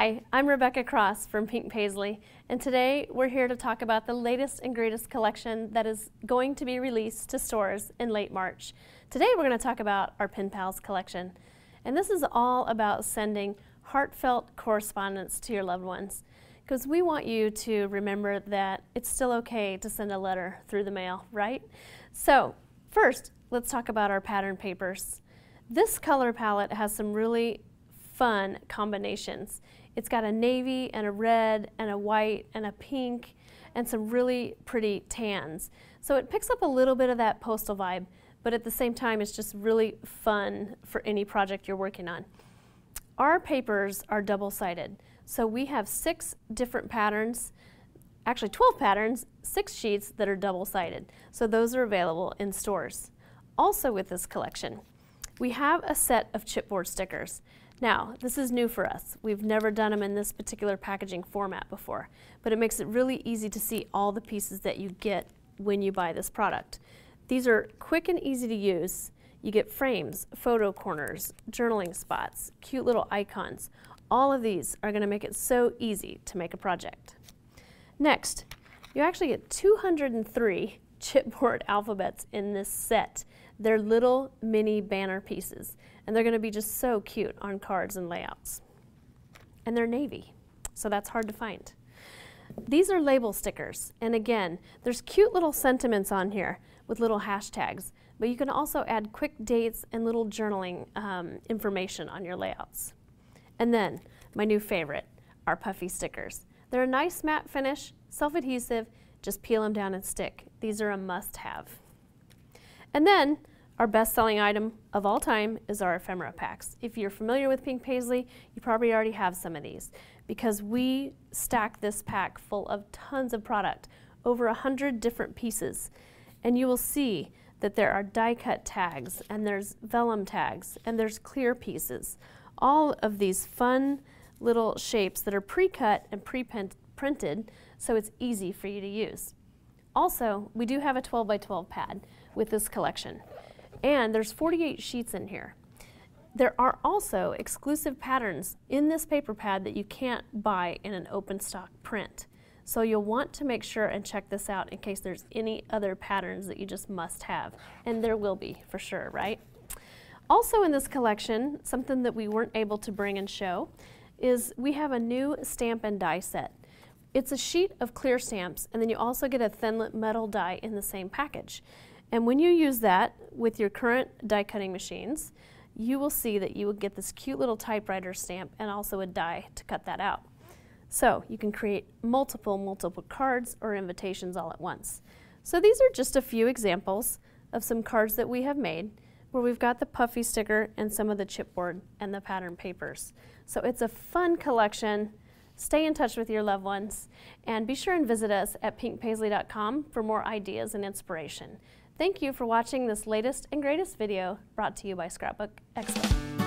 Hi, I'm Rebecca Cross from Pink Paisley, and today we're here to talk about the latest and greatest collection that is going to be released to stores in late March. Today we're going to talk about our Pen Pals collection, and this is all about sending heartfelt correspondence to your loved ones, because we want you to remember that it's still okay to send a letter through the mail, right? So, first, let's talk about our pattern papers. This color palette has some really fun combinations. It's got a navy and a red and a white and a pink and some really pretty tans. So it picks up a little bit of that postal vibe, but at the same time, it's just really fun for any project you're working on. Our papers are double-sided, so we have six different patterns, actually 12 patterns, six sheets that are double-sided. So those are available in stores. Also with this collection, we have a set of chipboard stickers. Now, this is new for us. We've never done them in this particular packaging format before, but it makes it really easy to see all the pieces that you get when you buy this product. These are quick and easy to use. You get frames, photo corners, journaling spots, cute little icons. All of these are going to make it so easy to make a project. Next, you actually get 203 chipboard alphabets in this set. They're little mini banner pieces, and they're going to be just so cute on cards and layouts. And they're navy, so that's hard to find. These are label stickers, and again, there's cute little sentiments on here with little hashtags, but you can also add quick dates and little journaling um, information on your layouts. And then, my new favorite, are puffy stickers. They're a nice matte finish, self-adhesive, just peel them down and stick. These are a must-have. And then our best-selling item of all time is our ephemera packs. If you're familiar with Pink Paisley, you probably already have some of these because we stack this pack full of tons of product, over 100 different pieces. And you will see that there are die-cut tags, and there's vellum tags, and there's clear pieces. All of these fun little shapes that are pre-cut and pre-pinned printed, so it's easy for you to use. Also, we do have a 12 by 12 pad with this collection, and there's 48 sheets in here. There are also exclusive patterns in this paper pad that you can't buy in an open stock print. So you'll want to make sure and check this out in case there's any other patterns that you just must have. And there will be for sure, right? Also in this collection, something that we weren't able to bring and show, is we have a new stamp and die set. It's a sheet of clear stamps, and then you also get a thinlit metal die in the same package. And when you use that with your current die cutting machines, you will see that you will get this cute little typewriter stamp and also a die to cut that out. So you can create multiple, multiple cards or invitations all at once. So these are just a few examples of some cards that we have made where we've got the puffy sticker and some of the chipboard and the pattern papers. So it's a fun collection Stay in touch with your loved ones, and be sure and visit us at pinkpaisley.com for more ideas and inspiration. Thank you for watching this latest and greatest video brought to you by Scrapbook Expo.